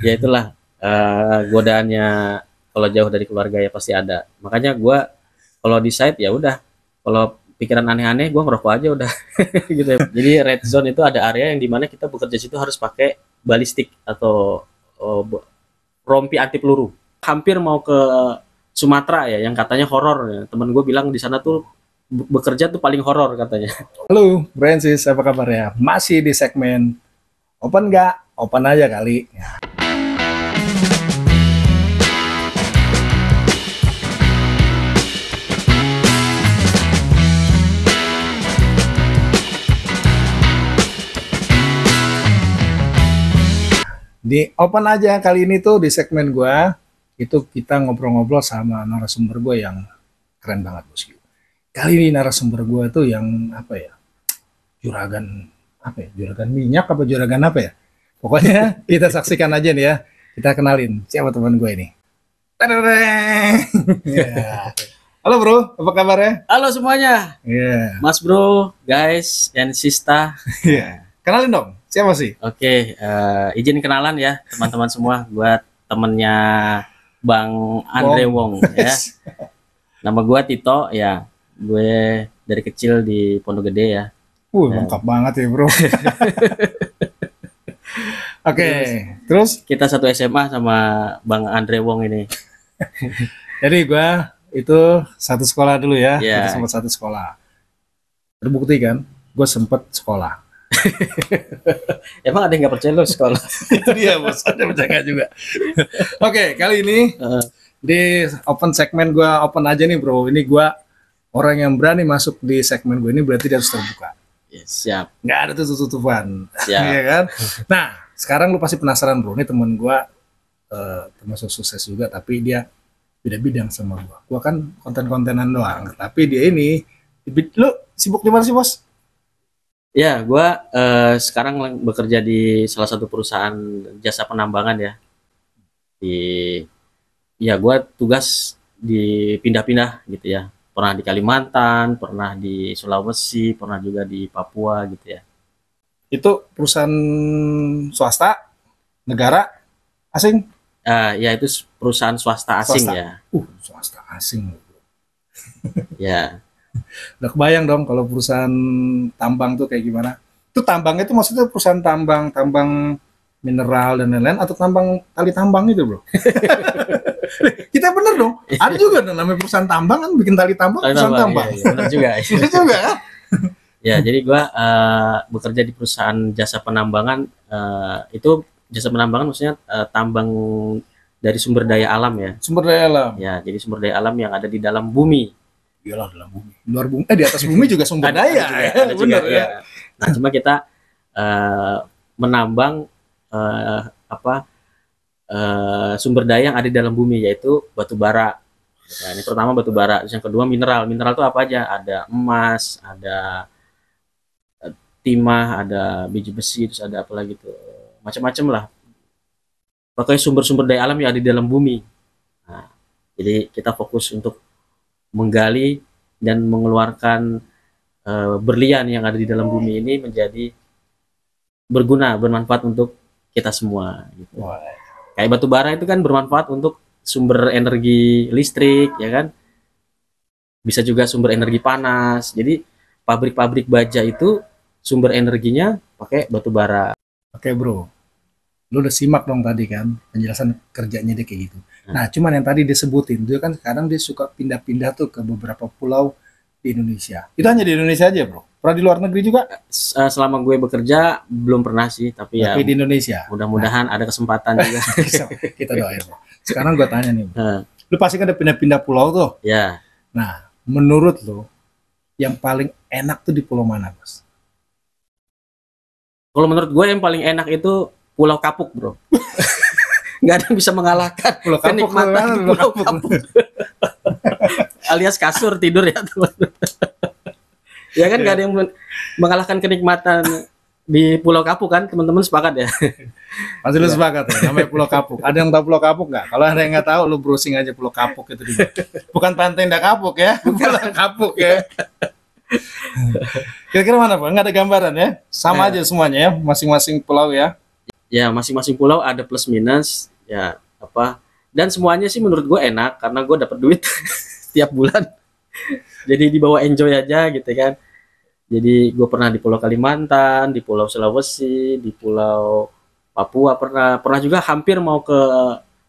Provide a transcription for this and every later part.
ya itulah uh, godaannya kalau jauh dari keluarga ya pasti ada makanya gue kalau di site ya udah kalau pikiran aneh-aneh gue ngerokok aja udah gitu ya. jadi red zone itu ada area yang dimana kita bekerja situ harus pakai balistik atau uh, rompi anti peluru hampir mau ke Sumatera ya yang katanya horor ya. temen gue bilang di sana tuh bekerja tuh paling horor katanya halo Francis apa kabarnya masih di segmen open nggak open aja kali ya. di open aja kali ini tuh di segmen gue itu kita ngobrol-ngobrol sama narasumber gue yang keren banget bosku. Gitu. Kali ini narasumber gue tuh yang apa ya juragan apa ya juragan minyak apa juragan apa ya pokoknya kita saksikan aja nih ya kita kenalin siapa teman gue ini. Ya. Halo bro, apa kabarnya? Halo semuanya. Yeah. Mas bro, guys, and sista. Iya. Yeah. Kenalin dong. Siapa sih? Oke, okay, uh, eh, izin kenalan ya teman-teman semua buat temennya Bang Andre Wong, Wong ya. Nama gue Tito ya. Gue dari kecil di Pondok Gede ya. Wuh, ya. lengkap banget ya, Bro. Oke, okay, terus, kita satu SMA sama Bang Andre Wong ini. Jadi gue itu satu sekolah dulu ya, yeah. kita sempat satu sekolah. Terbukti kan, gue sempet sekolah Emang ada yang gak percaya lo sekolah? Itu dia bos, ada percaya juga. Oke, okay, kali ini uh. di open segmen gue open aja nih bro. Ini gue orang yang berani masuk di segmen gue ini berarti dia harus terbuka. Yes, ya, siap. Gak ada tuh tutupan Siap. Iya kan? Nah, sekarang lu pasti penasaran bro. Ini temen gue uh, termasuk sukses juga, tapi dia beda bidang sama gue. Gue kan konten-kontenan doang, tapi dia ini, lu sibuk di mana sih bos? Ya, gue uh, sekarang bekerja di salah satu perusahaan jasa penambangan ya. Di, ya gue tugas dipindah-pindah gitu ya. Pernah di Kalimantan, pernah di Sulawesi, pernah juga di Papua gitu ya. Itu perusahaan swasta, negara, asing? Uh, ya itu perusahaan swasta asing swasta. ya. Uh, swasta asing. ya udah kebayang dong kalau perusahaan tambang tuh kayak gimana itu tambang itu maksudnya perusahaan tambang tambang mineral dan lain-lain atau tambang tali tambang itu bro kita bener dong ada iya. juga dong namanya perusahaan tambang kan bikin tali tambang tali perusahaan tambang, tambang. Iya, iya, bener juga iya. juga kan? ya jadi gua uh, bekerja di perusahaan jasa penambangan uh, itu jasa penambangan maksudnya uh, tambang dari sumber daya alam ya sumber daya alam ya jadi sumber daya alam yang ada di dalam bumi iyalah dalam bumi luar bumi eh di atas bumi juga sumber ada, daya ada juga, ya. ada juga, bener ya. ya nah cuma kita uh, menambang uh, apa uh, sumber daya yang ada di dalam bumi yaitu batu bara nah, ini pertama batu bara terus yang kedua mineral mineral itu apa aja ada emas ada timah ada biji besi terus ada apa lagi tuh macam-macam lah pokoknya sumber-sumber daya alam yang ada di dalam bumi nah, jadi kita fokus untuk menggali dan mengeluarkan e, berlian yang ada di dalam bumi ini menjadi berguna, bermanfaat untuk kita semua. Gitu. Kayak batu bara itu kan bermanfaat untuk sumber energi listrik, ya kan? Bisa juga sumber energi panas. Jadi pabrik-pabrik baja itu sumber energinya pakai batu bara. Oke bro, lu udah simak dong tadi kan penjelasan kerjanya dia kayak gitu. Nah, cuman yang tadi disebutin, dia kan sekarang dia suka pindah-pindah tuh ke beberapa pulau di Indonesia. Itu hanya di Indonesia aja, Bro. Pernah di luar negeri juga? Eh, selama gue bekerja belum pernah sih, tapi, ya tapi ya di Indonesia. Mudah-mudahan nah. ada kesempatan juga. Kita doain, Bro. Sekarang gue tanya nih, Bro. Hmm. Lu pasti kan ada pindah-pindah pulau tuh. Ya. Nah, menurut lu yang paling enak tuh di pulau mana, Bos? Kalau menurut gue yang paling enak itu Pulau Kapuk, Bro. nggak ada yang bisa mengalahkan pulau kapuk, kenikmatan pulau kapuk. kapuk. alias kasur tidur ya teman ya kan nggak ya. ada yang mengalahkan kenikmatan di Pulau Kapuk kan teman-teman sepakat ya masih lu sepakat ya namanya Pulau Kapuk ada yang tahu Pulau Kapuk nggak kalau ada yang nggak tahu lu browsing aja Pulau Kapuk itu juga. bukan pantai ndak kapuk ya Pulau Kapuk ya kira-kira mana pak nggak ada gambaran ya sama ya. aja semuanya ya masing-masing pulau ya ya masing-masing pulau ada plus minus ya apa dan semuanya sih menurut gue enak karena gue dapat duit tiap bulan jadi dibawa enjoy aja gitu kan jadi gue pernah di Pulau Kalimantan di Pulau Sulawesi di Pulau Papua pernah pernah juga hampir mau ke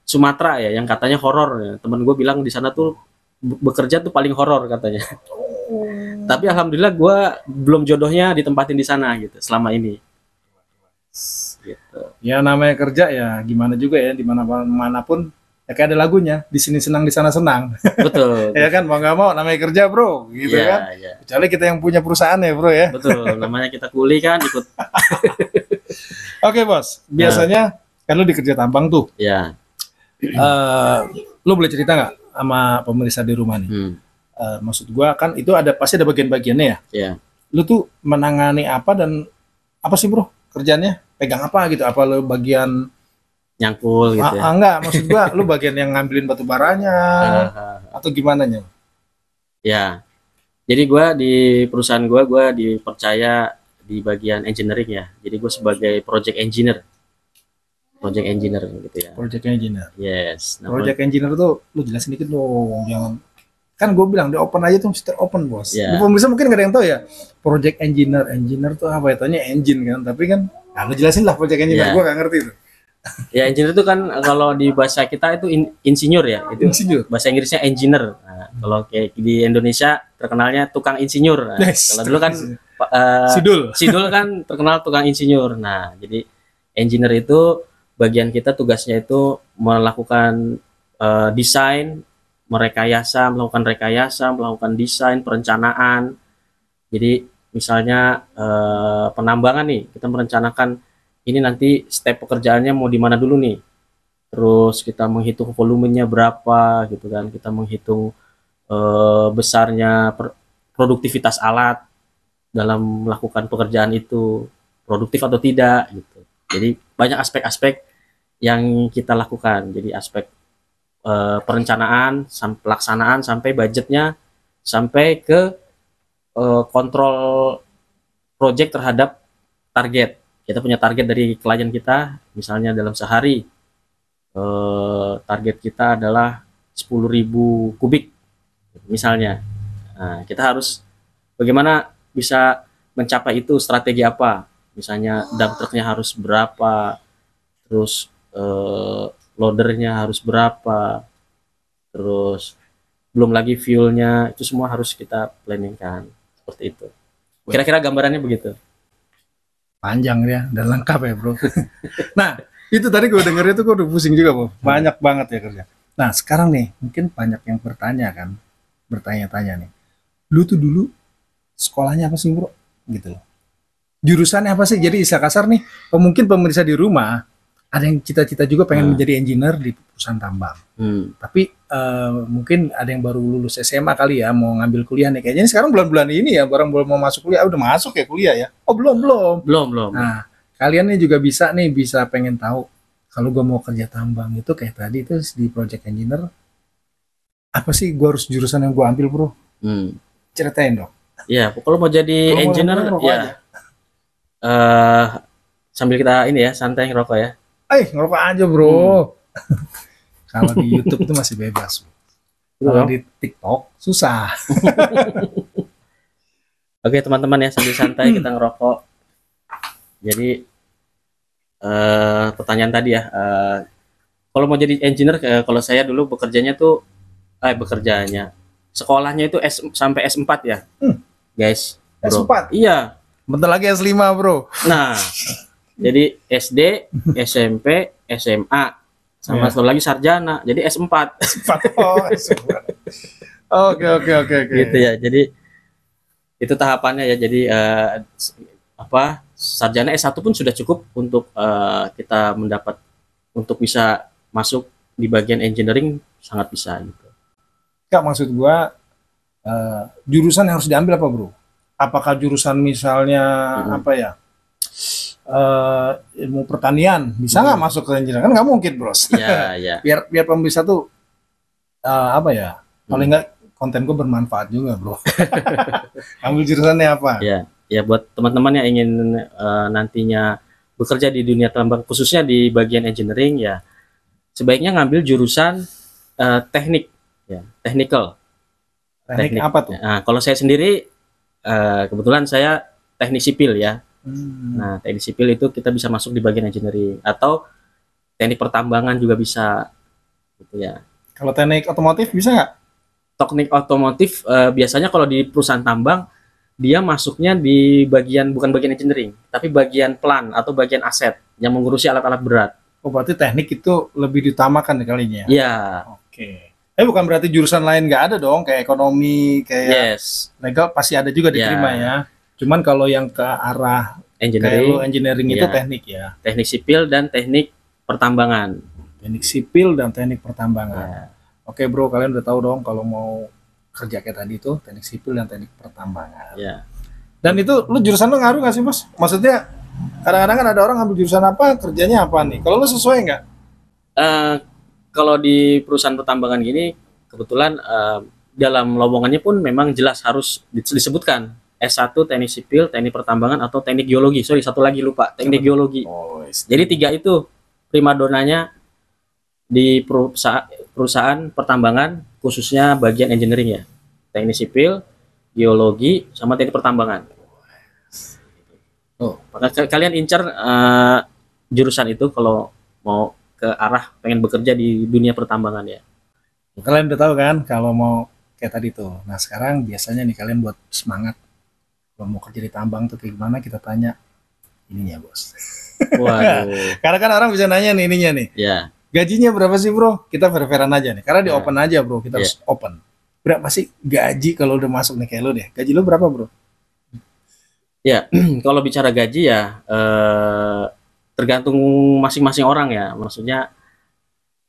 Sumatera ya yang katanya horor ya. temen gue bilang di sana tuh bekerja tuh paling horor katanya oh. tapi alhamdulillah gue belum jodohnya ditempatin di sana gitu selama ini gitu. Ya namanya kerja ya gimana juga ya dimana pun ya kayak ada lagunya di sini senang di sana senang. Betul. ya kan mau nggak mau namanya kerja bro gitu ya, kan. Ya. Kecuali kita yang punya perusahaan ya bro ya. Betul. Namanya kita kuli kan ikut. Oke bos. Biasanya nah. kan lu dikerja tambang tuh. Ya. Uh, lu boleh cerita nggak sama pemirsa di rumah nih? Hmm. Uh, maksud gua kan itu ada pasti ada bagian-bagiannya ya. Yeah. Lu tuh menangani apa dan apa sih bro kerjanya? pegang apa gitu apa lo bagian nyangkul gitu ah, ya. Ah, enggak maksud gua lu bagian yang ngambilin batu baranya atau gimana ya? ya jadi gua di perusahaan gua gua dipercaya di bagian engineering ya jadi gua sebagai project engineer project engineer gitu ya project engineer yes nah, project engineer tuh lu jelasin dikit dong jangan kan gue bilang di open aja tuh mesti open bos yeah. pemirsa mungkin gak ada yang tahu ya project engineer engineer tuh apa ya tanya engine kan tapi kan nah, lu jelasin lah project engineer yeah. gue gak ngerti itu ya engineer itu kan kalau di bahasa kita itu in, insinyur ya itu insinyur. bahasa Inggrisnya engineer nah, kalau kayak di Indonesia terkenalnya tukang insinyur nah, yes, kalau dulu kan uh, sidul sidul kan terkenal tukang insinyur nah jadi engineer itu bagian kita tugasnya itu melakukan uh, desain merekayasa, melakukan rekayasa, melakukan desain, perencanaan. Jadi misalnya e, penambangan nih, kita merencanakan ini nanti step pekerjaannya mau di mana dulu nih. Terus kita menghitung volumenya berapa gitu kan, kita menghitung e, besarnya per, produktivitas alat dalam melakukan pekerjaan itu produktif atau tidak gitu. Jadi banyak aspek-aspek yang kita lakukan. Jadi aspek uh, perencanaan, sam pelaksanaan sampai budgetnya sampai ke uh, kontrol project terhadap target. Kita punya target dari klien kita, misalnya dalam sehari uh, target kita adalah 10.000 kubik misalnya. Nah, kita harus bagaimana bisa mencapai itu strategi apa? Misalnya dump trucknya harus berapa, terus eh, loadernya harus berapa terus belum lagi fuelnya itu semua harus kita planningkan seperti itu kira-kira gambarannya begitu panjang ya dan lengkap ya bro nah itu tadi gue dengernya tuh gue udah pusing juga bro hmm. banyak banget ya kerja nah sekarang nih mungkin banyak yang bertanya kan bertanya-tanya nih lu tuh dulu sekolahnya apa sih bro gitu loh jurusannya apa sih jadi istilah kasar nih mungkin pemirsa di rumah ada yang cita-cita juga pengen hmm. menjadi engineer di perusahaan tambang. Hmm. Tapi uh, mungkin ada yang baru lulus SMA kali ya mau ngambil kuliah nih. Kayaknya sekarang bulan-bulan ini ya orang belum mau masuk kuliah, ah, udah masuk ya kuliah ya. Oh, belum, belum. Belum, belum. Nah, kalian nih juga bisa nih bisa pengen tahu kalau gue mau kerja tambang itu kayak tadi itu di project engineer apa sih gue harus jurusan yang gue ambil, Bro? Hmm. Ceritain dong. Iya, kalau mau jadi kalo engineer mau, ya. uh, sambil kita ini ya santai ngerokok ya eh ngerokok aja bro hmm. kalau di YouTube itu masih bebas iya kalau di TikTok susah Oke teman-teman ya sambil santai kita ngerokok. Jadi uh, pertanyaan tadi ya, uh, kalau mau jadi engineer, uh, kalau saya dulu bekerjanya tuh, eh bekerjanya, sekolahnya itu S sampai S4 ya, hmm. guys. Bro. S4. Iya. Bentar lagi S5 bro. Nah, Jadi SD, SMP, SMA, sama yeah. satu lagi sarjana. Jadi S4. S4. Oke, oke, oke, oke. Gitu ya. Jadi itu tahapannya ya. Jadi uh, apa? Sarjana S1 pun sudah cukup untuk uh, kita mendapat untuk bisa masuk di bagian engineering sangat bisa gitu. Kak maksud gua uh, jurusan yang harus diambil apa, Bro? Apakah jurusan misalnya hmm. apa ya? uh, ilmu pertanian bisa nggak hmm. masuk ke engineering kan nggak mungkin bros ya, ya. biar biar pemirsa tuh uh, apa ya hmm. paling nggak konten gue bermanfaat juga bro ambil jurusannya apa ya ya buat teman-teman yang ingin uh, nantinya bekerja di dunia tambang khususnya di bagian engineering ya sebaiknya ngambil jurusan uh, teknik ya technical teknik, teknik. apa tuh nah, kalau saya sendiri uh, kebetulan saya teknik sipil ya Hmm. Nah, teknik sipil itu kita bisa masuk di bagian engineering atau teknik pertambangan juga bisa gitu ya. Kalau teknik otomotif bisa nggak? Teknik otomotif uh, biasanya kalau di perusahaan tambang dia masuknya di bagian bukan bagian engineering, tapi bagian plan atau bagian aset yang mengurusi alat-alat berat. Oh, berarti teknik itu lebih diutamakan kalinya. Iya. Oke. eh bukan berarti jurusan lain nggak ada dong, kayak ekonomi, kayak yes. legal pasti ada juga iya. diterima ya. ya. Cuman kalau yang ke arah engineering, engineering itu ya. teknik ya. Teknik sipil dan teknik pertambangan. Teknik sipil dan teknik pertambangan. Ya. Oke bro, kalian udah tahu dong kalau mau kerja kayak tadi itu teknik sipil dan teknik pertambangan. Ya. Dan itu lu jurusan lu ngaruh gak sih mas? Maksudnya kadang-kadang kan ada orang ambil jurusan apa, kerjanya apa nih? Kalau lu sesuai nggak? Uh, kalau di perusahaan pertambangan gini kebetulan uh, dalam lowongannya pun memang jelas harus disebutkan S1 teknik sipil, teknik pertambangan atau teknik geologi. Sorry, satu lagi lupa, teknik geologi. Oh, Jadi tiga itu primadonanya di perusahaan, perusahaan pertambangan khususnya bagian engineering ya. Teknik sipil, geologi sama teknik pertambangan. Oh, nah, kalian incar uh, eh, jurusan itu kalau mau ke arah pengen bekerja di dunia pertambangan ya. Kalian udah tahu kan kalau mau kayak tadi tuh. Nah, sekarang biasanya nih kalian buat semangat kalau mau kerja di tambang tuh kayak gimana kita tanya ininya bos. Waduh. Karena kan orang bisa nanya nih ininya nih. Ya. Gajinya berapa sih bro? Kita fair-fairan aja nih. Karena di iya. open aja bro, kita yeah. harus iya. open. Berapa sih gaji kalau udah masuk nih kayak lo deh? Gaji lo berapa bro? Ya, kalau bicara gaji ya eh, tergantung masing-masing orang ya. Maksudnya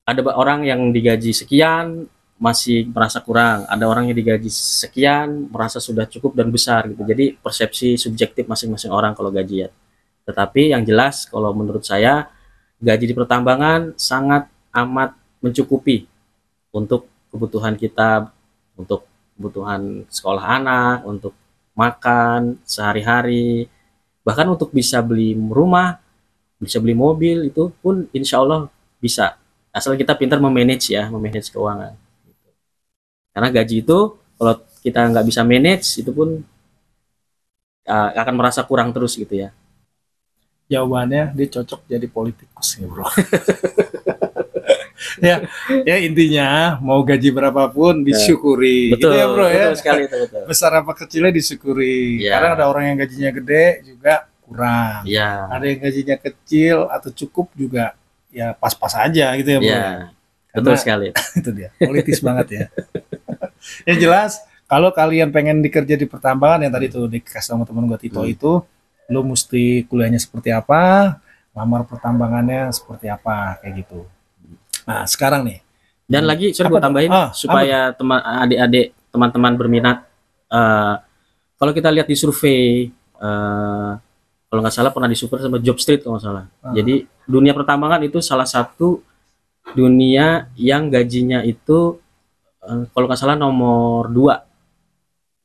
ada orang yang digaji sekian, masih merasa kurang, ada orang yang digaji sekian merasa sudah cukup dan besar gitu. Jadi persepsi subjektif masing-masing orang kalau gaji ya Tetapi yang jelas kalau menurut saya gaji di pertambangan sangat amat mencukupi untuk kebutuhan kita, untuk kebutuhan sekolah anak, untuk makan sehari-hari, bahkan untuk bisa beli rumah, bisa beli mobil itu pun insya Allah bisa asal kita pintar memanage ya, memanage keuangan. Karena gaji itu kalau kita nggak bisa manage itu pun uh, akan merasa kurang terus gitu ya. Jawabannya dia cocok jadi politikus ya bro. ya, ya intinya mau gaji berapapun ya. disyukuri. Betul, gitu ya bro ya. betul ya. sekali itu betul. Besar apa kecilnya disyukuri. Ya. Karena ada orang yang gajinya gede juga kurang. Ya. Ada yang gajinya kecil atau cukup juga ya pas-pas aja gitu ya bro. Ya. Karena, betul sekali. itu dia. Politis banget ya. ya jelas kalau kalian pengen dikerja di pertambangan yang tadi tuh dikasih sama teman gue Tito hmm. itu lo mesti kuliahnya seperti apa lamar pertambangannya seperti apa kayak gitu nah sekarang nih dan lagi sorry gue tambahin ah, supaya teman adik-adik teman-teman berminat uh, kalau kita lihat di survei uh, kalau nggak salah pernah survei sama Job Street kalau nggak salah. Uh. Jadi dunia pertambangan itu salah satu dunia yang gajinya itu Eh, kalau nggak salah nomor dua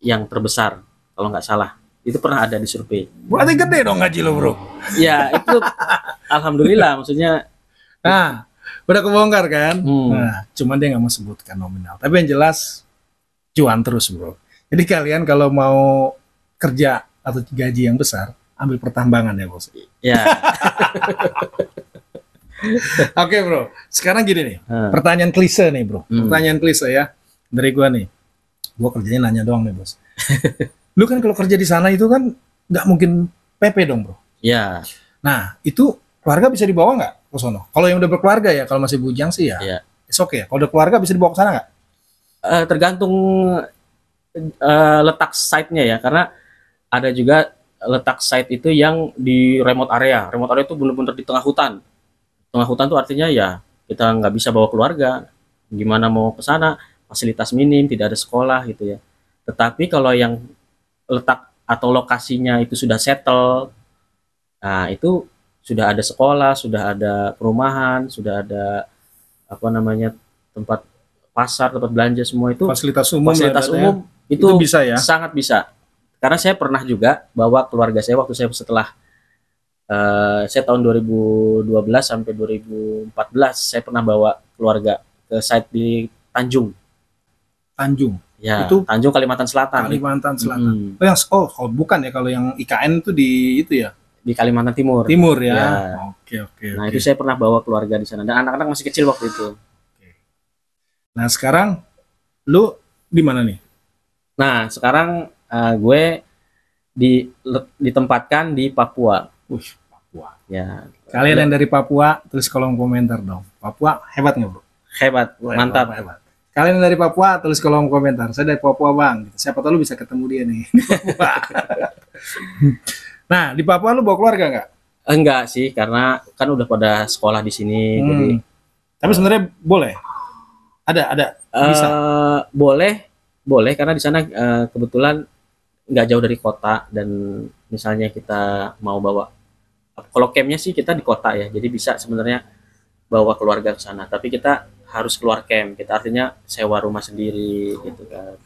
yang terbesar kalau nggak salah itu pernah ada di survei. Berarti gede dong gaji lo bro. Ya itu alhamdulillah maksudnya. Nah udah kebongkar kan. Hmm. Nah, cuman dia nggak mau sebutkan nominal. Tapi yang jelas cuan terus bro. Jadi kalian kalau mau kerja atau gaji yang besar ambil pertambangan ya bos. Ya. Oke bro, sekarang gini nih, hmm. pertanyaan klise nih bro, hmm. pertanyaan klise ya dari gua nih. Gua kerjanya nanya doang nih bos. Lu kan kalau kerja di sana itu kan nggak mungkin PP dong bro. Ya. Nah itu keluarga bisa dibawa nggak ke sono? Kalau yang udah berkeluarga ya, kalau masih bujang sih ya. ya. It's okay ya. Kalau udah keluarga bisa dibawa ke sana nggak? Uh, tergantung uh, letak site-nya ya, karena ada juga letak site itu yang di remote area. Remote area itu benar-benar di tengah hutan tengah hutan tuh artinya ya kita nggak bisa bawa keluarga gimana mau ke sana fasilitas minim tidak ada sekolah gitu ya tetapi kalau yang letak atau lokasinya itu sudah settle nah itu sudah ada sekolah sudah ada perumahan sudah ada apa namanya tempat pasar tempat belanja semua itu fasilitas umum fasilitas ya. umum itu, itu bisa ya sangat bisa karena saya pernah juga bawa keluarga saya waktu saya setelah Eh, saya tahun 2012 sampai 2014 saya pernah bawa keluarga ke site di Tanjung. Tanjung. Ya, itu Tanjung Kalimantan Selatan. Kalimantan Selatan. Hmm. Oh yang oh kalau bukan ya kalau yang IKN itu di itu ya di Kalimantan Timur. Timur ya. ya. Oke oke. Nah oke. itu saya pernah bawa keluarga di sana dan anak-anak masih kecil waktu itu. Nah sekarang lu di mana nih? Nah sekarang uh, gue di ditempatkan di Papua. Wih, Papua. Ya. Kalian yang dari Papua, tulis kolom komentar dong. Papua hebat nggak bro? Hebat, hebat mantap. hebat. Kalian yang dari Papua, tulis kolom komentar. Saya dari Papua bang. Gitu. Siapa tahu lu bisa ketemu dia nih. nah, di Papua lu bawa keluarga nggak? Enggak sih, karena kan udah pada sekolah di sini. Hmm. Jadi. Tapi sebenarnya boleh. Ada, ada. Eh, bisa. Uh, boleh, boleh karena di sana uh, kebetulan nggak jauh dari kota dan misalnya kita mau bawa kalau campnya sih kita di kota ya jadi bisa sebenarnya bawa keluarga ke sana tapi kita harus keluar camp kita artinya sewa rumah sendiri gitu kan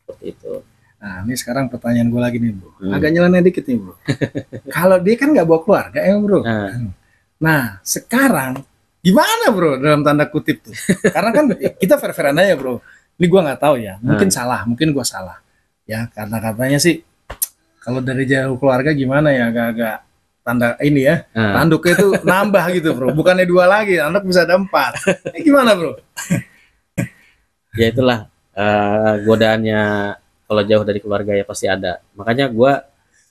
seperti itu nah ini sekarang pertanyaan gue lagi nih bu, hmm. agak nyeleneh dikit nih bu. kalau dia kan nggak bawa keluarga ya bro nah, nah sekarang gimana bro dalam tanda kutip tuh karena kan kita fair fairan aja bro ini gue nggak tahu ya mungkin hmm. salah mungkin gue salah ya karena katanya sih kalau dari jauh keluarga gimana ya agak-agak tanda ini ya hmm. tanduknya itu nambah gitu bro bukannya dua lagi anak bisa ada empat ini gimana bro ya itulah uh, godaannya kalau jauh dari keluarga ya pasti ada makanya gue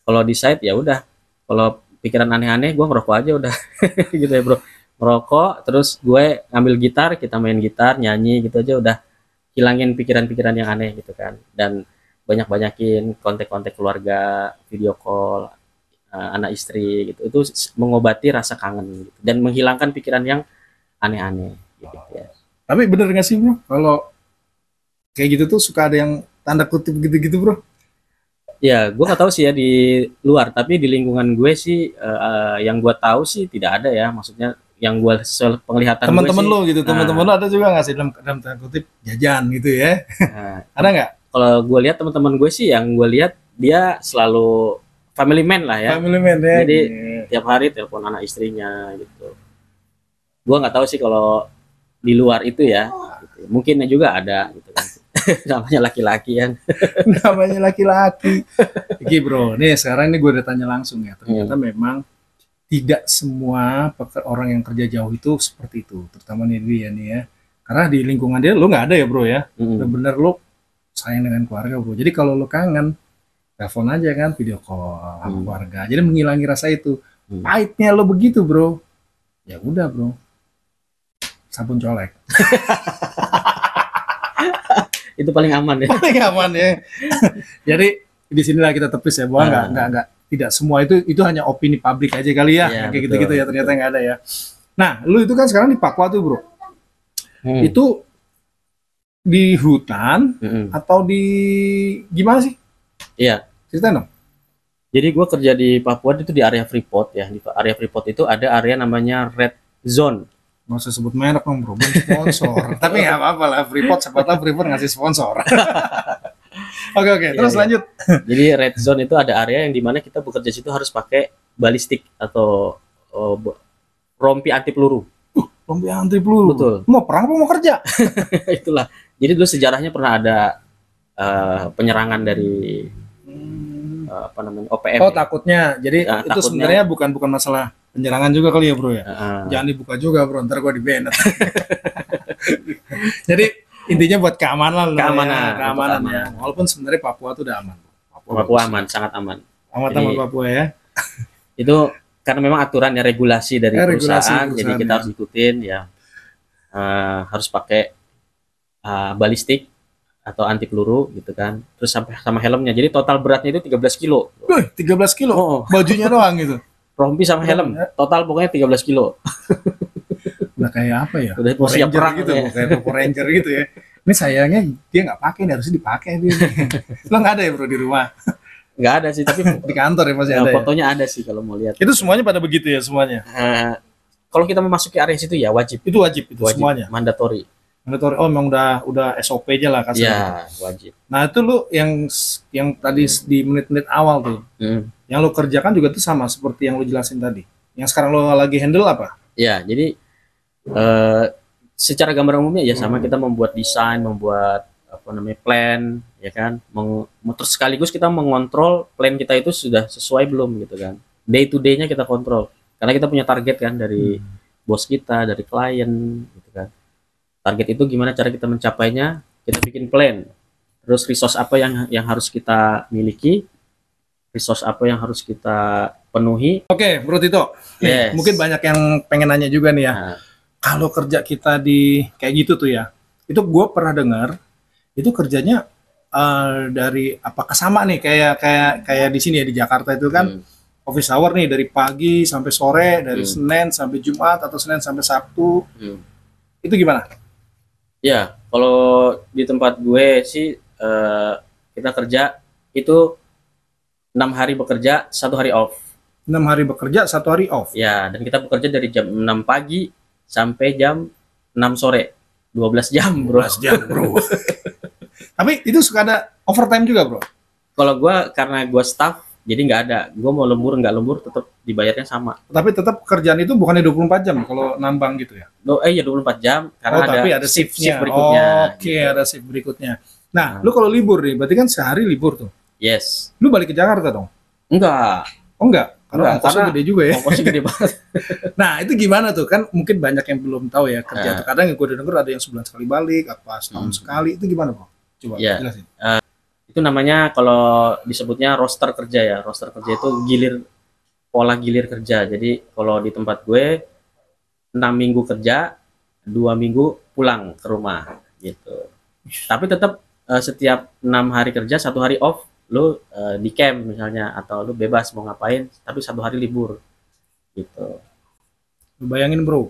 kalau di site ya udah kalau pikiran aneh-aneh gue ngerokok aja udah gitu ya bro ngerokok terus gue ngambil gitar kita main gitar nyanyi gitu aja udah hilangin pikiran-pikiran yang aneh gitu kan dan banyak-banyakin kontak-kontak keluarga, video call, eh, anak istri gitu. Itu mengobati rasa kangen gitu. dan menghilangkan pikiran yang aneh-aneh gitu ya. Tapi bener gak sih, Bro? Kalau kayak gitu tuh suka ada yang tanda kutip gitu-gitu, Bro. Ya, gue gak tahu sih ya di luar, tapi di lingkungan gue sih uh, yang gue tahu sih tidak ada ya. Maksudnya yang gue penglihatan teman-teman lo gitu nah. teman-teman lo ada juga gak sih dalam dalam tanda kutip jajan gitu ya nah, ada nggak kalau gue lihat teman-teman gue sih yang gue lihat dia selalu family man lah ya family man ya jadi yeah. tiap hari telepon anak istrinya gitu gue nggak tahu sih kalau di luar itu ya gitu. mungkin juga ada gitu kan. namanya laki-laki kan namanya laki-laki Oke bro nih sekarang ini gue udah tanya langsung ya ternyata hmm. memang tidak semua orang yang kerja jauh itu seperti itu terutama nih dia ya, nih ya karena di lingkungan dia lo nggak ada ya bro ya bener-bener lo sayang dengan keluarga bro jadi kalau lo kangen telepon aja kan video call hmm. keluarga jadi menghilangi rasa itu hmm. pahitnya lo begitu bro ya udah bro sabun colek itu paling aman ya paling aman ya jadi di sinilah kita tepis ya bahwa nggak nah. nggak tidak semua itu itu hanya opini publik aja kali ya, ya kayak gitu gitu ya ternyata nggak ada ya nah lo itu kan sekarang di Pakua tuh bro hmm. itu di hutan mm-hmm. atau di gimana sih? Iya. Cerita dong. Jadi gue kerja di Papua itu di area Freeport ya. Di area Freeport itu ada area namanya Red Zone. Nggak usah sebut merek dong bro, sponsor. Tapi ya apa-apa lah Freeport, siapa Freeport ngasih sponsor. oke oke, okay, iya, terus iya, lanjut. Jadi Red Zone itu ada area yang dimana kita bekerja situ harus pakai balistik atau uh, rompi anti peluru. Uh, rompi anti peluru. Betul. Mau perang apa mau kerja? Itulah jadi dulu sejarahnya pernah ada uh, penyerangan dari uh, apa namanya OPM. Oh ya? takutnya, jadi uh, itu takutnya, sebenarnya bukan bukan masalah penyerangan juga kali ya bro ya. Uh, Jangan dibuka juga bro, ntar gue di jadi intinya buat keamanan, ya, keamanan, ya, keamanan, keamanan ya. Walaupun sebenarnya Papua tuh udah aman. Papua, Papua aman, sangat aman. Amat aman Papua ya. itu karena memang aturannya regulasi dari ya, regulasi perusahaan, perusahaan, jadi kita ya. harus ikutin ya. Uh, harus pakai uh, balistik atau anti peluru gitu kan terus sampai sama helmnya jadi total beratnya itu 13 kilo Wih, 13 kilo oh. bajunya doang gitu rompi sama helm ya. total pokoknya 13 kilo udah kayak apa ya udah mau siap perang gitu ya. kayak Power Ranger gitu ya ini sayangnya dia nggak pakai harusnya dipakai dia lo nggak ada ya bro di rumah nggak ada sih tapi di kantor ya masih nah, ada ya? fotonya ya? ada sih kalau mau lihat itu semuanya pada begitu ya semuanya uh, kalau kita memasuki area situ ya wajib itu wajib itu wajib, semuanya mandatory Mandatory. Oh, memang udah udah SOP aja lah kan Ya wajib. Nah, itu lu yang yang tadi hmm. di menit-menit awal tuh. Hmm. Yang lu kerjakan juga tuh sama seperti yang lu jelasin tadi. Yang sekarang lu lagi handle apa? Ya, jadi uh, secara gambar umumnya ya sama hmm. kita membuat desain, membuat apa namanya plan, ya kan? Meng, terus sekaligus kita mengontrol plan kita itu sudah sesuai belum gitu kan. Day to day-nya kita kontrol. Karena kita punya target kan dari hmm. bos kita, dari klien gitu kan Target itu gimana cara kita mencapainya? Kita bikin plan. Terus resource apa yang yang harus kita miliki? Resource apa yang harus kita penuhi? Oke, okay, Bro Tito. Yes. Nih, mungkin banyak yang pengen nanya juga nih ya. Nah. Kalau kerja kita di kayak gitu tuh ya. Itu gue pernah dengar itu kerjanya uh, dari apakah sama nih kayak kayak kayak di sini ya di Jakarta itu kan hmm. office hour nih dari pagi sampai sore dari hmm. Senin sampai Jumat atau Senin sampai Sabtu hmm. itu gimana? Ya, kalau di tempat gue sih uh, kita kerja itu enam hari bekerja, satu hari off. Enam hari bekerja, satu hari off. Ya, dan kita bekerja dari jam enam pagi sampai jam enam sore. 12 jam, Bro. 12 jam, Bro. Tapi itu suka ada overtime juga, Bro. Kalau gue karena gue staff jadi nggak ada gue mau lembur nggak lembur tetap dibayarnya sama tapi tetap kerjaan itu bukannya 24 jam kalau nambang gitu ya no, oh, eh ya 24 jam karena oh, ada, tapi ada shift shift berikutnya oh, oke okay, gitu. ada shift berikutnya nah hmm. lu kalau libur nih berarti kan sehari libur tuh yes lu balik ke Jakarta dong enggak oh enggak karena Enggak, karena gede juga ya. Ongkosnya gede banget. nah, itu gimana tuh? Kan mungkin banyak yang belum tahu ya kerja. Nah. Hmm. Kadang yang gue denger ada yang sebulan sekali balik, apa setahun hmm. sekali. Itu gimana, Pak? Coba yeah. jelasin. Uh, itu namanya kalau disebutnya roster kerja ya roster kerja itu gilir pola gilir kerja jadi kalau di tempat gue enam minggu kerja dua minggu pulang ke rumah gitu tapi tetap uh, eh, setiap enam hari kerja satu hari off lu uh, di camp misalnya atau lu bebas mau ngapain tapi satu hari libur gitu bayangin bro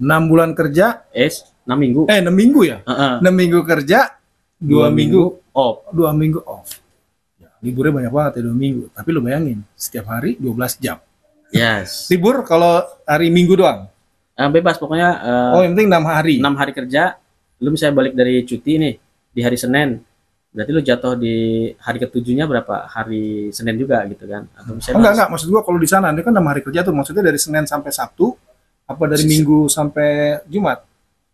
enam bulan kerja es enam minggu eh enam minggu ya enam uh -uh. minggu kerja dua minggu, minggu off dua minggu off ya, liburnya banyak banget ya dua minggu tapi lu bayangin setiap hari 12 jam yes libur kalau hari minggu doang uh, bebas pokoknya uh, oh yang penting enam hari enam hari kerja lu misalnya balik dari cuti nih di hari Senin berarti lu jatuh di hari ketujuhnya berapa hari Senin juga gitu kan atau misalnya oh, enggak enggak maksud gua kalau di sana ini kan enam hari kerja tuh maksudnya dari Senin sampai Sabtu apa dari Minggu sampai Jumat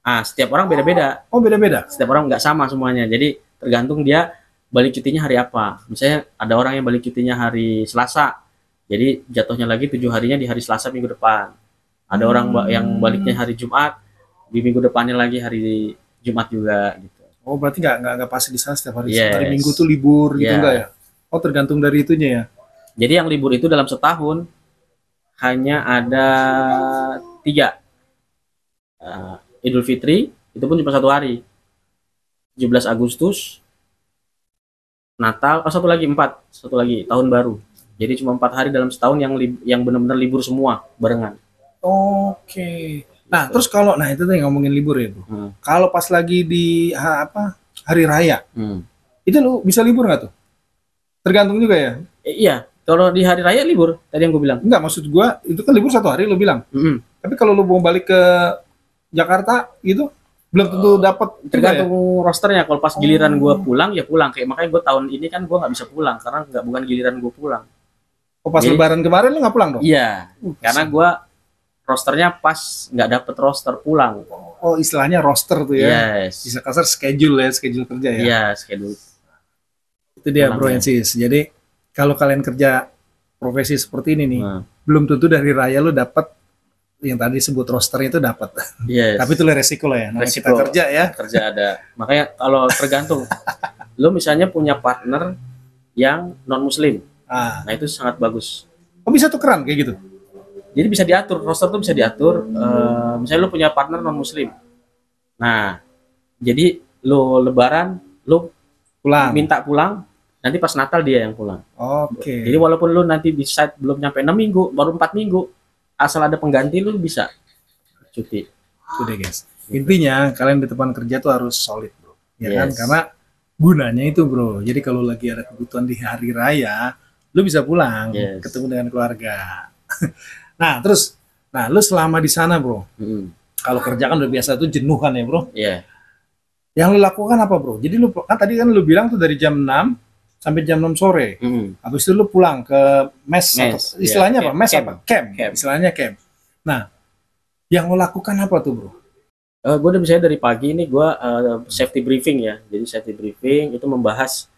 ah setiap orang beda-beda oh beda-beda setiap orang nggak sama semuanya jadi tergantung dia balik cutinya hari apa misalnya ada orang yang balik cutinya hari Selasa jadi jatuhnya lagi tujuh harinya di hari Selasa minggu depan ada hmm. orang yang baliknya hari Jumat di minggu depannya lagi hari Jumat juga gitu oh berarti nggak nggak nggak pasti di sana setiap hari yes. hari Minggu tuh libur gitu yeah. enggak ya oh tergantung dari itunya ya jadi yang libur itu dalam setahun hanya ada tiga uh, Idul Fitri itu pun cuma satu hari 17 Agustus, Natal, oh satu lagi empat, satu lagi tahun baru. Jadi cuma empat hari dalam setahun yang li, yang benar-benar libur semua barengan. Oke. Nah gitu. terus kalau nah itu tuh ngomongin libur itu. Ya, hmm. Kalau pas lagi di ha, apa hari raya, hmm. itu lu bisa libur nggak tuh? Tergantung juga ya. E, iya. Kalau di hari raya libur, tadi yang gue bilang. Enggak, maksud gue itu kan libur satu hari lu bilang. -hmm. Tapi kalau lu mau balik ke Jakarta gitu, belum tentu oh, dapat tergantung ya? rosternya kalau pas giliran oh. gue pulang ya pulang kayak makanya gue tahun ini kan gue nggak bisa pulang karena nggak bukan giliran gue pulang oh pas Jadi, lebaran kemarin lu nggak pulang dong iya uh, karena gue rosternya pas nggak dapet roster pulang oh istilahnya roster tuh ya yes. bisa kasar schedule ya schedule kerja ya iya schedule itu dia bro ya. Sis. jadi kalau kalian kerja profesi seperti ini nih hmm. belum tentu dari raya lu dapat yang tadi disebut roster itu dapat. Yes. Tapi itu resiko lah ya. Nah, resiko, kita kerja ya. Kerja ada. Makanya kalau tergantung. lo misalnya punya partner yang non muslim. Ah. Nah itu sangat bagus. Oh bisa tukeran kayak gitu? Jadi bisa diatur roster tuh bisa diatur. Hmm. Uh, misalnya lo punya partner non muslim. Nah jadi lo lebaran lo pulang minta pulang nanti pas Natal dia yang pulang. Oke. Okay. Jadi walaupun lu nanti di site belum nyampe 6 minggu, baru empat minggu, asal ada pengganti lu bisa cuti udah guys intinya kalian di depan kerja tuh harus solid bro ya kan? yes. kan karena gunanya itu bro jadi kalau lagi ada kebutuhan di hari raya lu bisa pulang yes. ketemu dengan keluarga nah terus nah lu selama di sana bro mm. kalau kerja kan udah biasa tuh jenuhan ya bro yeah. yang lu lakukan apa bro jadi lu kan tadi kan lu bilang tuh dari jam 6 sampai jam 6 sore. Mm -hmm. Habis itu lu pulang ke mes, mes atau, iya, istilahnya yeah, apa? Mes camp. apa? Camp. camp. Istilahnya camp. Nah, yang lo lakukan apa tuh, Bro? Uh, eh, gue udah misalnya dari pagi ini gue uh, safety briefing ya. Jadi safety briefing itu membahas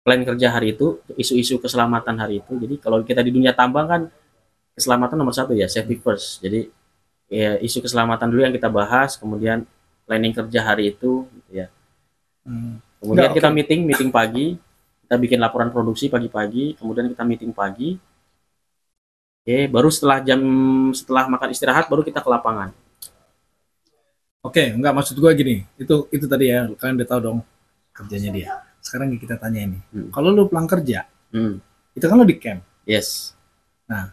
plan kerja hari itu, isu-isu keselamatan hari itu. Jadi kalau kita di dunia tambang kan keselamatan nomor satu ya, safety first. Jadi ya, isu keselamatan dulu yang kita bahas, kemudian planning kerja hari itu, gitu ya. Hmm. Kemudian Nggak, kita okay. meeting, meeting pagi, kita bikin laporan produksi pagi-pagi, kemudian kita meeting pagi. Oke, okay, baru setelah jam setelah makan istirahat baru kita ke lapangan. Oke, okay, enggak maksud gue gini, itu itu tadi ya kalian udah tahu dong kerjanya dia. Sekarang kita tanya ini, hmm. kalau lu pulang kerja, hmm. itu kan lu di camp. Yes. Nah,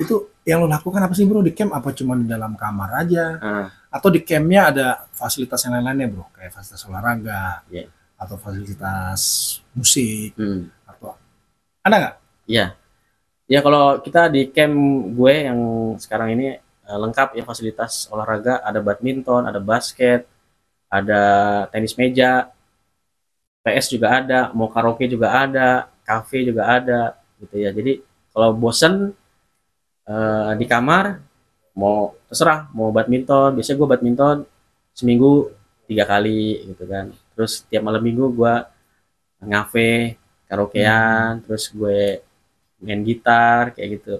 itu yang lu lakukan apa sih bro di camp? Apa cuma di dalam kamar aja? Ah atau di campnya ada fasilitas yang lain-lainnya bro kayak fasilitas olahraga yeah. atau fasilitas musik hmm. atau ada nggak? ya yeah. ya kalau kita di camp gue yang sekarang ini uh, lengkap ya fasilitas olahraga ada badminton ada basket ada tenis meja PS juga ada mau karaoke juga ada kafe juga ada gitu ya jadi kalau bosen uh, di kamar mau terserah mau badminton biasanya gue badminton seminggu tiga kali gitu kan terus tiap malam minggu gue ngafe karaokean hmm. terus gue main gitar kayak gitu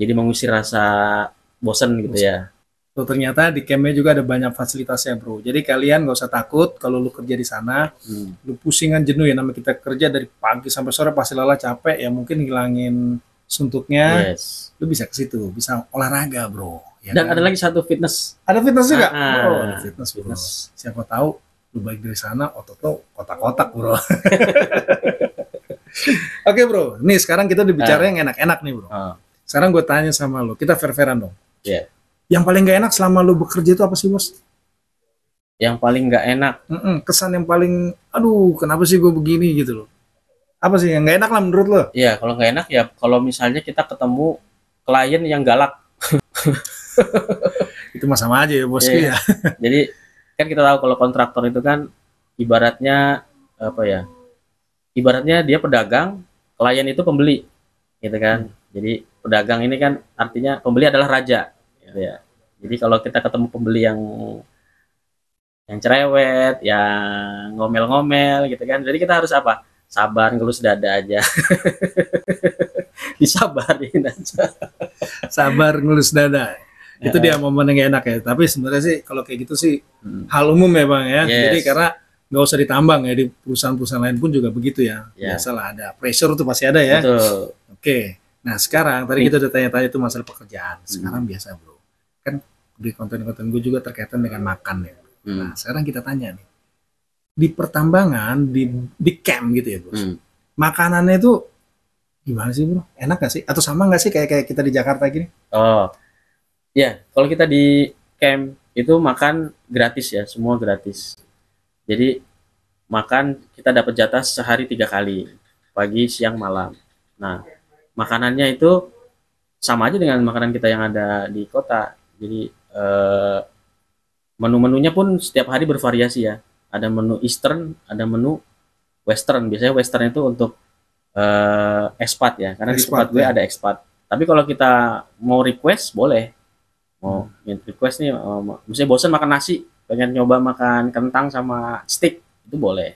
jadi mengusir rasa bosen gitu bosen. ya Tuh, ternyata di campnya juga ada banyak fasilitasnya bro jadi kalian gak usah takut kalau lu kerja di sana hmm. lu pusingan jenuh ya nama kita kerja dari pagi sampai sore pasti lelah capek ya mungkin ngilangin suntuknya yes. lu bisa ke situ bisa olahraga bro ya dan kan? ada lagi satu fitness ada fitness juga ah, bro, ah. oh ada fitness fitness siapa tahu lu baik dari sana otot lo kotak-kotak bro Oke okay, bro, nih sekarang kita udah bicara ah. yang enak-enak nih bro. ah. Sekarang gue tanya sama lu kita fair-fairan dong. Yeah. Yang paling gak enak selama lu bekerja itu apa sih bos? Yang paling gak enak? Mm -mm, kesan yang paling, aduh kenapa sih gue begini gitu loh apa sih yang nggak enak lah menurut lo? Iya, kalau nggak enak ya kalau misalnya kita ketemu klien yang galak. itu mah sama aja ya bos iya. ya. Jadi kan kita tahu kalau kontraktor itu kan ibaratnya apa ya? Ibaratnya dia pedagang, klien itu pembeli, gitu kan? Hmm. Jadi pedagang ini kan artinya pembeli adalah raja, gitu ya. Jadi kalau kita ketemu pembeli yang yang cerewet, yang ngomel-ngomel gitu kan. Jadi kita harus apa? sabar ngelus dada aja disabarin aja sabar ngelus dada itu dia momen yang enak ya tapi sebenarnya sih kalau kayak gitu sih hmm. hal umum ya bang ya yes. jadi karena nggak usah ditambang ya di perusahaan-perusahaan lain pun juga begitu ya yeah. biasalah ada pressure tuh pasti ada ya oke oke nah sekarang tadi kita udah tanya-tanya itu masalah pekerjaan hmm. sekarang hmm. biasa bro kan di konten-konten gue juga terkaitan dengan makan ya hmm. nah sekarang kita tanya nih di pertambangan di di camp gitu ya bos hmm. makanannya itu gimana sih bro enak gak sih atau sama gak sih kayak kayak kita di Jakarta gini oh ya kalau kita di camp itu makan gratis ya semua gratis jadi makan kita dapat jatah sehari tiga kali pagi siang malam nah makanannya itu sama aja dengan makanan kita yang ada di kota jadi eh, menu-menunya pun setiap hari bervariasi ya ada menu Eastern, ada menu Western. Biasanya Western itu untuk uh, expat ya, karena expat, di tempat gue ya. ada expat. Tapi kalau kita mau request boleh, mau hmm. request nih, uh, misalnya bosan makan nasi, pengen nyoba makan kentang sama steak itu boleh.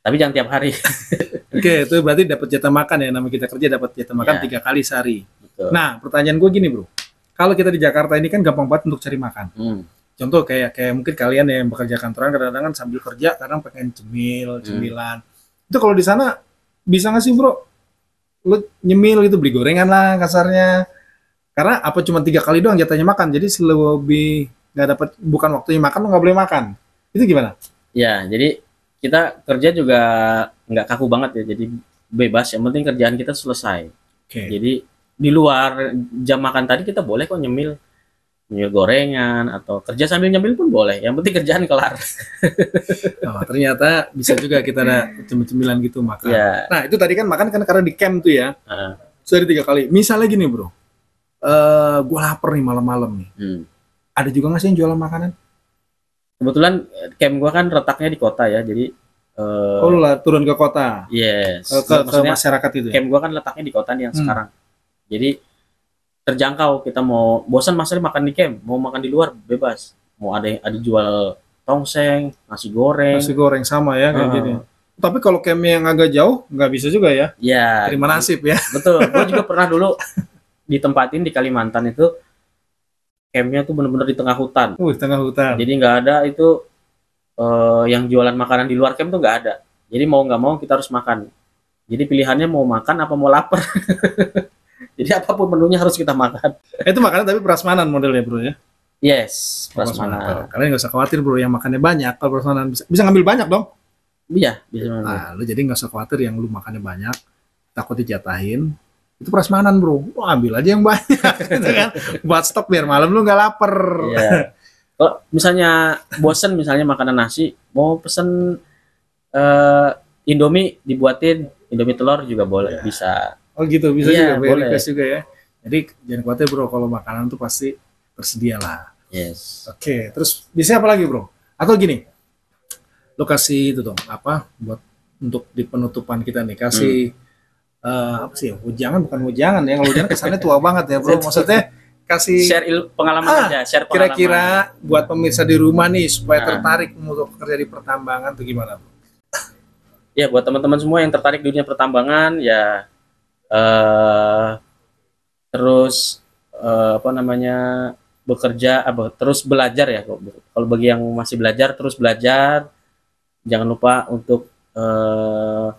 Tapi jangan tiap hari. Oke, itu berarti dapat jatah makan ya. Nama kita kerja dapat jatah makan iya. tiga yeah. kali sehari. Betul. Nah, pertanyaan gue gini bro, kalau kita di Jakarta ini kan gampang banget untuk cari makan. Hmm contoh kayak kayak mungkin kalian yang bekerja kantoran kadang-kadang kan sambil kerja kadang pengen cemil hmm. cemilan itu kalau di sana bisa nggak sih bro lu nyemil gitu beli gorengan lah kasarnya karena apa cuma tiga kali doang jatahnya makan jadi lebih nggak dapat bukan waktunya makan lo nggak boleh makan itu gimana ya jadi kita kerja juga nggak kaku banget ya jadi bebas yang penting kerjaan kita selesai okay. jadi di luar jam makan tadi kita boleh kok nyemil nyuci gorengan atau kerja sambil nyambil pun boleh yang penting kerjaan kelar oh, ternyata bisa juga kita ada cemil-cemilan gitu makan ya. nah itu tadi kan makan kan karena di camp tuh ya uh. sudah tiga kali misalnya gini bro uh, eh, gue lapar nih malam-malam nih hmm. ada juga nggak sih yang jualan makanan kebetulan eh, camp gue kan retaknya di kota ya jadi uh, oh lah turun ke kota yes ke, ke, masyarakat itu ya? camp gue kan letaknya di kota yang hmm. sekarang jadi terjangkau kita mau bosan masalah makan di camp mau makan di luar bebas mau ada ada jual tongseng nasi goreng nasi goreng sama ya kayak uh. gini tapi kalau camp yang agak jauh nggak bisa juga ya ya terima nasib ya betul gue juga pernah dulu ditempatin di Kalimantan itu campnya tuh bener-bener di tengah hutan uh tengah hutan jadi nggak ada itu uh, yang jualan makanan di luar camp tuh nggak ada jadi mau nggak mau kita harus makan jadi pilihannya mau makan apa mau lapar Jadi apapun menunya harus kita makan. Eh, itu makanan tapi prasmanan modelnya bro ya? Yes, oh, prasmanan. prasmanan. Kalian nggak usah khawatir bro, yang makannya banyak. Kalau prasmanan bisa, bisa ngambil banyak dong? Iya, bisa. Nah, lu jadi nggak usah khawatir yang lu makannya banyak, takut dijatahin. Itu prasmanan bro, lu ambil aja yang banyak. Gitu kan? Buat stok biar malam lu nggak lapar. Iya. Kalau misalnya bosen misalnya makanan nasi, mau pesen uh, Indomie dibuatin Indomie telur juga boleh yeah. bisa Oh gitu, bisa iya, juga boleh. request juga ya. Jadi jangan khawatir bro, kalau makanan tuh pasti tersedia lah. Yes. Oke, okay, terus bisa apa lagi bro? Atau gini, lokasi itu dong apa buat untuk di penutupan kita nih kasih hmm. uh, apa sih hujangan ya, bukan hujangan ya kalau hujangan kesannya tua banget ya bro maksudnya kasih share il, pengalaman ah, aja, share pengalaman. Kira-kira buat pemirsa di rumah nih supaya nah. tertarik untuk kerja di pertambangan tuh gimana, bro? Ya, buat teman-teman semua yang tertarik di dunia pertambangan ya Eh, terus uh, apa namanya bekerja apa, eh, terus belajar ya kalau bagi yang masih belajar terus belajar jangan lupa untuk uh,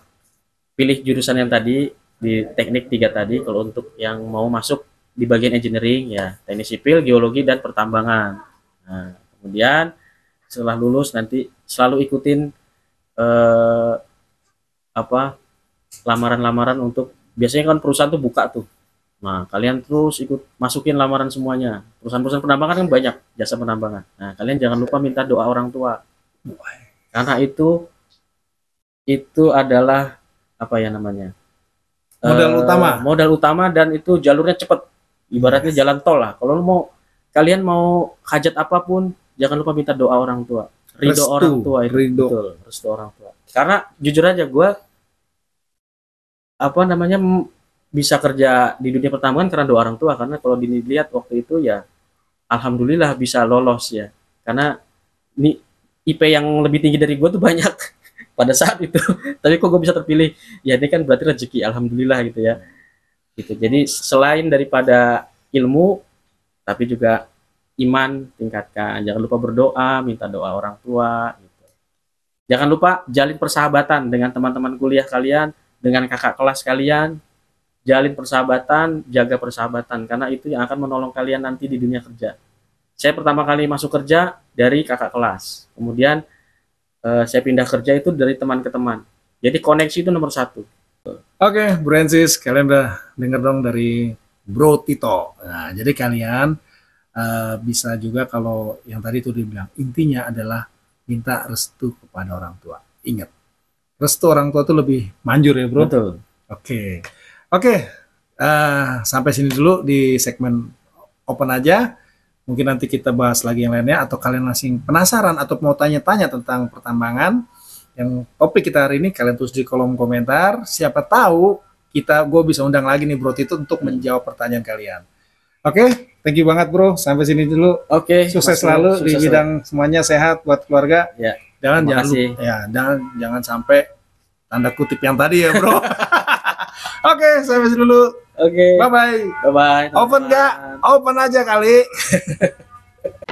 pilih jurusan yang tadi di teknik tiga tadi kalau untuk yang mau masuk di bagian engineering ya teknik sipil geologi dan pertambangan nah, kemudian setelah lulus nanti selalu ikutin eh, apa lamaran-lamaran untuk biasanya kan perusahaan tuh buka tuh nah kalian terus ikut masukin lamaran semuanya perusahaan-perusahaan penambangan kan banyak jasa penambangan nah kalian jangan lupa minta doa orang tua karena itu itu adalah apa ya namanya modal uh, utama modal utama dan itu jalurnya cepet ibaratnya yes. jalan tol lah kalau mau kalian mau hajat apapun jangan lupa minta doa orang tua ridho orang tua itu, ridho. Betul, restu orang tua karena jujur aja gue apa namanya bisa kerja di dunia pertambangan karena doa orang tua karena kalau dilihat waktu itu ya alhamdulillah bisa lolos ya karena ini IP yang lebih tinggi dari gue tuh banyak pada saat itu tapi kok gue bisa terpilih ya ini kan berarti rezeki alhamdulillah gitu ya gitu jadi selain daripada ilmu tapi juga iman tingkatkan jangan lupa berdoa minta doa orang tua gitu jangan lupa jalin persahabatan dengan teman-teman kuliah kalian dengan kakak kelas kalian, jalin persahabatan, jaga persahabatan karena itu yang akan menolong kalian nanti di dunia kerja. Saya pertama kali masuk kerja dari kakak kelas, kemudian eh, saya pindah kerja itu dari teman ke teman. Jadi koneksi itu nomor satu. Oke, okay, kalian udah denger dong dari Bro Tito. Nah, jadi kalian uh, bisa juga kalau yang tadi itu dibilang intinya adalah minta restu kepada orang tua. Ingat, restu orang tua tuh lebih manjur ya bro. Betul. Oke, oke. Uh, sampai sini dulu di segmen open aja. Mungkin nanti kita bahas lagi yang lainnya. Atau kalian masih penasaran atau mau tanya-tanya tentang pertambangan yang topik kita hari ini, kalian tulis di kolom komentar. Siapa tahu kita gue bisa undang lagi nih Bro itu untuk hmm. menjawab pertanyaan kalian. Oke, okay, thank you banget Bro. Sampai sini dulu. Oke. Okay, sukses selalu sukses di bidang selalu. semuanya sehat buat keluarga. Ya jangan jangan ya jangan jangan sampai tanda kutip yang tadi ya bro oke saya masih dulu oke okay. bye bye bye bye open gak open aja kali